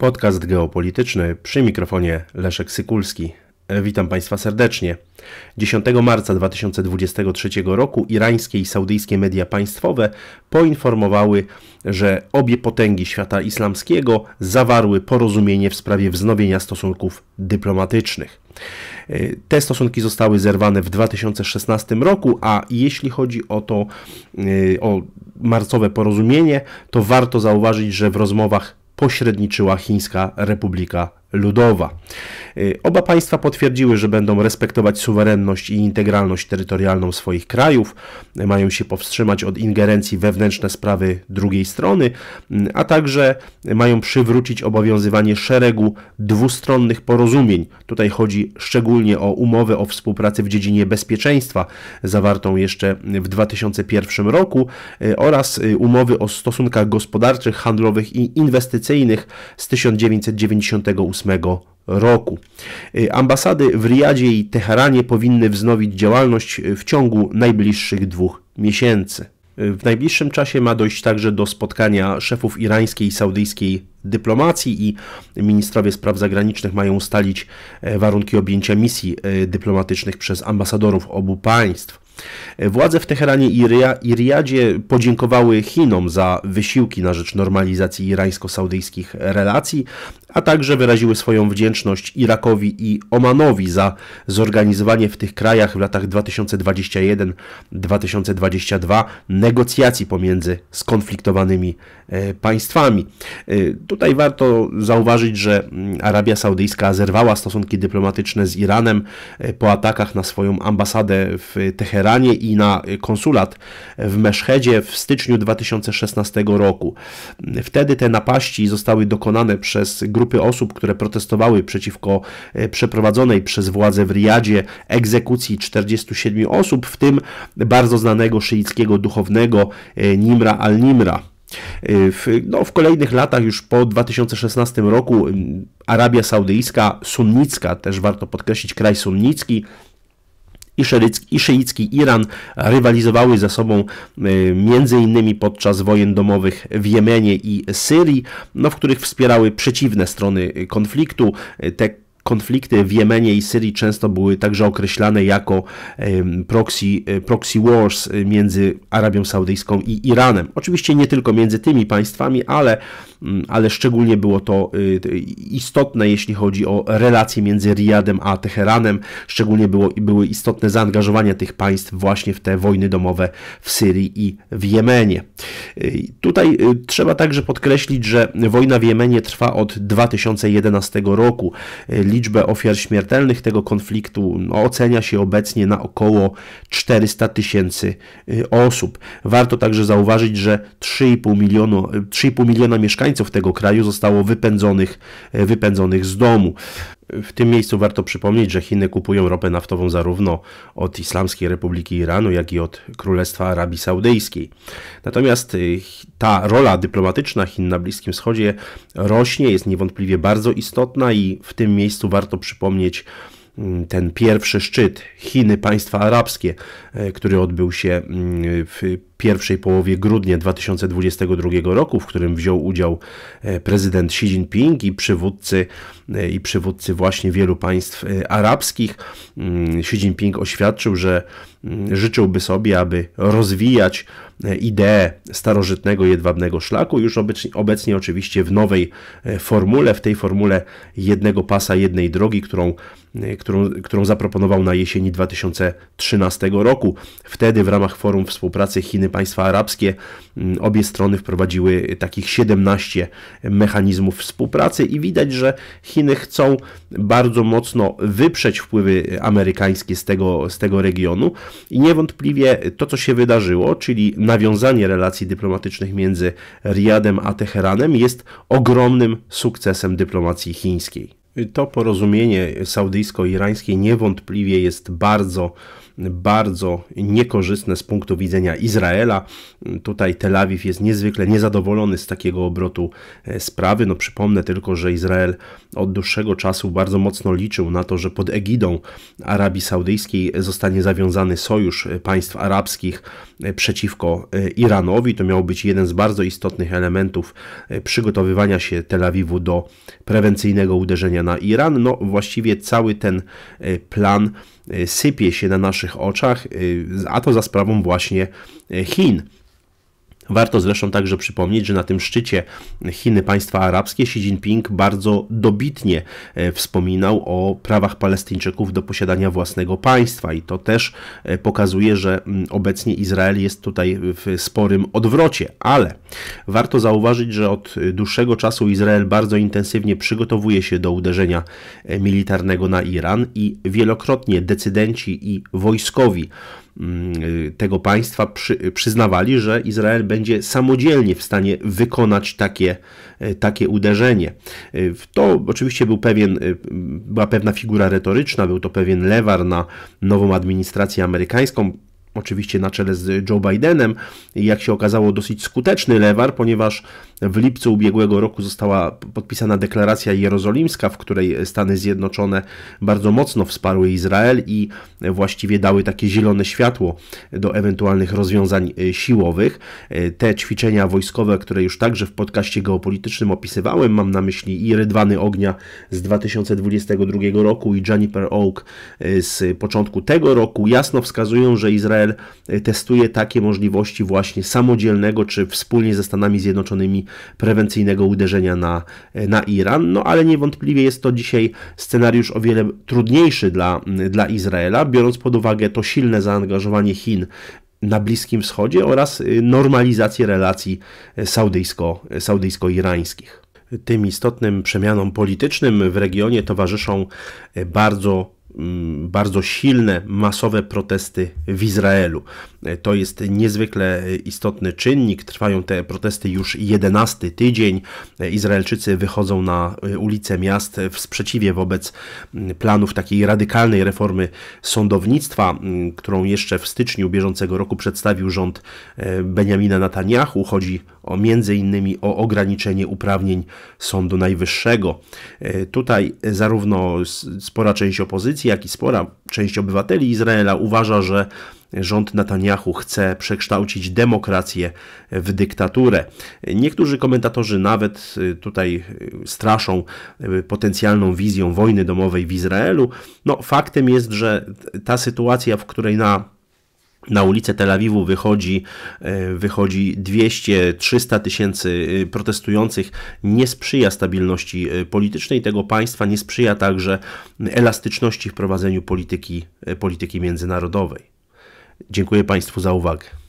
Podcast geopolityczny przy mikrofonie Leszek Sykulski. Witam Państwa serdecznie. 10 marca 2023 roku irańskie i saudyjskie media państwowe poinformowały, że obie potęgi świata islamskiego zawarły porozumienie w sprawie wznowienia stosunków dyplomatycznych. Te stosunki zostały zerwane w 2016 roku, a jeśli chodzi o to y, o marcowe porozumienie, to warto zauważyć, że w rozmowach pośredniczyła Chińska Republika Ludowa. Y, oba państwa potwierdziły, że będą respektować suwerenność i integralność terytorialną swoich krajów, y, mają się powstrzymać od ingerencji wewnętrzne sprawy drugiej strony, y, a także mają przywrócić obowiązywanie szeregu dwustronnych porozumień. Tutaj chodzi szczególnie o umowę o współpracy w dziedzinie bezpieczeństwa, zawartą jeszcze w 2001 roku, oraz umowy o stosunkach gospodarczych, handlowych i inwestycyjnych z 1998 roku. Y, ambasady w Riyadzie i Teheranie powinny wznowić działalność y, w ciągu najbliższych dwóch miesięcy. Y, w najbliższym czasie ma dojść także do spotkania szefów irańskiej i saudyjskiej dyplomacji i ministrowie spraw zagranicznych mają ustalić e, warunki objęcia misji e, dyplomatycznych przez ambasadorów obu państw. E, władze w Teheranie i, i Riyadzie podziękowały Chinom za wysiłki na rzecz normalizacji irańsko-saudyjskich relacji, a także wyraziły swoją wdzięczność Irakowi i Omanowi za zorganizowanie w tych krajach w latach 2021-2022 negocjacji pomiędzy skonfliktowanymi e, państwami. E, tutaj warto zauważyć, że mm, Arabia Saudyjska zerwała stosunki dyplomatyczne z Iranem e, po atakach na swoją ambasadę w Teheranie i na konsulat w Meszhedzie w styczniu 2016 roku. Wtedy te napaści zostały dokonane przez grupę grupy osób, które protestowały przeciwko e, przeprowadzonej przez władze w Riyadzie egzekucji 47 osób, w tym bardzo znanego szyickiego duchownego e, Nimra al-Nimra. E, w, no, w kolejnych latach, już po 2016 roku, Arabia Saudyjska, sunnicka, też warto podkreślić, kraj sunnicki, i szyicki Iran rywalizowały ze sobą e, m.in. podczas wojen domowych w Jemenie i Syrii, no, w których wspierały przeciwne strony konfliktu. E, te konflikty w Jemenie i Syrii często były także określane jako proxy, e, proxy wars e, między Arabią Saudyjską i Iranem. Oczywiście nie tylko między tymi państwami, ale, mm, ale szczególnie było to y, istotne, jeśli chodzi o relacje między Riyadem a Teheranem. Szczególnie było, były istotne zaangażowania tych państw właśnie w te wojny domowe w Syrii i w Jemenie. Y, tutaj y, trzeba także podkreślić, że wojna w Jemenie trwa od 2011 roku. Liczbę ofiar śmiertelnych tego konfliktu no, ocenia się obecnie na około 400 tysięcy y, osób. Warto także zauważyć, że 3,5 miliona, 3,5 miliona mieszkańców tego kraju zostało wypędzonych, y, wypędzonych z domu. W tym miejscu warto przypomnieć, że Chiny kupują ropę naftową zarówno od Islamskiej Republiki Iranu, jak i od Królestwa Arabii Saudyjskiej. Natomiast y, ta rola dyplomatyczna Chin na Bliskim Wschodzie rośnie, jest niewątpliwie bardzo istotna i w tym miejscu warto przypomnieć, mm, ten pierwszy szczyt Chiny, państwa arabskie, y, który odbył się mm, w pierwszej połowie grudnia 2022 roku, w którym wziął udział e, prezydent Xi Jinping i przywódcy, e, i przywódcy właśnie wielu państw e, arabskich. Mm, Xi Jinping oświadczył, że mm, życzyłby sobie, aby rozwijać ideę starożytnego jedwabnego szlaku, już obecnie, obecnie oczywiście w nowej formule, w tej formule jednego pasa, jednej drogi, którą, którą, którą zaproponował na jesieni 2013 roku. Wtedy w ramach forum współpracy Chiny państwa arabskie, mm, obie strony wprowadziły takich 17 mechanizmów współpracy i widać, że Chiny chcą bardzo mocno wyprzeć wpływy amerykańskie z tego, z tego regionu i niewątpliwie to, co się wydarzyło, czyli nawiązanie relacji dyplomatycznych między Riadem a Teheranem jest ogromnym sukcesem dyplomacji chińskiej. To porozumienie saudyjsko-irańskie niewątpliwie jest bardzo, bardzo niekorzystne z punktu widzenia Izraela. Tutaj Tel Awiw jest niezwykle niezadowolony z takiego obrotu e, sprawy. No, przypomnę tylko, że Izrael od dłuższego czasu bardzo mocno liczył na to, że pod egidą Arabii Saudyjskiej zostanie zawiązany sojusz e, państw arabskich e, przeciwko Iranowi. To miał być jeden z bardzo istotnych elementów przygotowywania się Tel Awiwu do prewencyjnego uderzenia na Iran. No właściwie cały ten e, plan e, sypie się na naszych oczach, e, a to za sprawą właśnie Chin. Warto zresztą także przypomnieć, że na tym szczycie Chiny, państwa arabskie, Xi Jinping bardzo dobitnie e, wspominał o prawach Palestyńczyków do posiadania własnego państwa i to też e, pokazuje, że mm, obecnie Izrael jest tutaj w sporym odwrocie, ale warto zauważyć, że od dłuższego czasu Izrael bardzo intensywnie przygotowuje się do uderzenia e, militarnego na Iran i wielokrotnie decydenci i wojskowi Y, tego państwa przy, przyznawali, że Izrael będzie samodzielnie w stanie wykonać takie, y, takie uderzenie. Y, to oczywiście był pewien, była pewna figura retoryczna, był to pewien lewar na nową administrację amerykańską, oczywiście na czele z Joe Bidenem, jak się okazało, dosyć skuteczny lewar, ponieważ w lipcu ubiegłego roku została podpisana deklaracja jerozolimska, w której Stany Zjednoczone bardzo mocno wsparły Izrael i właściwie dały takie zielone światło do ewentualnych rozwiązań e, siłowych. E, te ćwiczenia wojskowe, które już także w podcaście geopolitycznym opisywałem, mam na myśli i Rydwany Ognia z 2022 roku i Juniper Oak e, z początku tego roku, jasno wskazują, że Izrael testuje takie możliwości właśnie samodzielnego czy wspólnie ze Stanami Zjednoczonymi prewencyjnego uderzenia na, na Iran. No ale niewątpliwie jest to dzisiaj scenariusz o wiele trudniejszy dla, dla Izraela, biorąc pod uwagę to silne zaangażowanie Chin na Bliskim Wschodzie oraz y, normalizację relacji y, saudyjsko, y, saudyjsko-irańskich. Tym istotnym przemianom politycznym w regionie towarzyszą bardzo Mm, bardzo silne, masowe protesty w Izraelu. E, to jest niezwykle istotny czynnik. Trwają te protesty już 11 tydzień. E, Izraelczycy wychodzą na e, ulice miast w sprzeciwie wobec mm, planów takiej radykalnej reformy sądownictwa, mm, którą jeszcze w styczniu bieżącego roku przedstawił rząd Benjamina Netanyahu. Chodzi o między innymi o ograniczenie uprawnień Sądu Najwyższego. Tutaj zarówno spora część opozycji opozycji, jak i spora część obywateli Izraela uważa, że rząd Netanyahu chce przekształcić demokrację w dyktaturę. Niektórzy komentatorzy nawet y, tutaj y, straszą y, potencjalną wizją wojny domowej w Izraelu. No, faktem jest, że ta sytuacja, w której na na ulicę Tel Awiwu wychodzi, e, wychodzi 200-300 tysięcy e, protestujących, nie sprzyja stabilności e, politycznej tego państwa, nie sprzyja także elastyczności w prowadzeniu polityki, polityki międzynarodowej. Dziękuję Państwu za uwagę.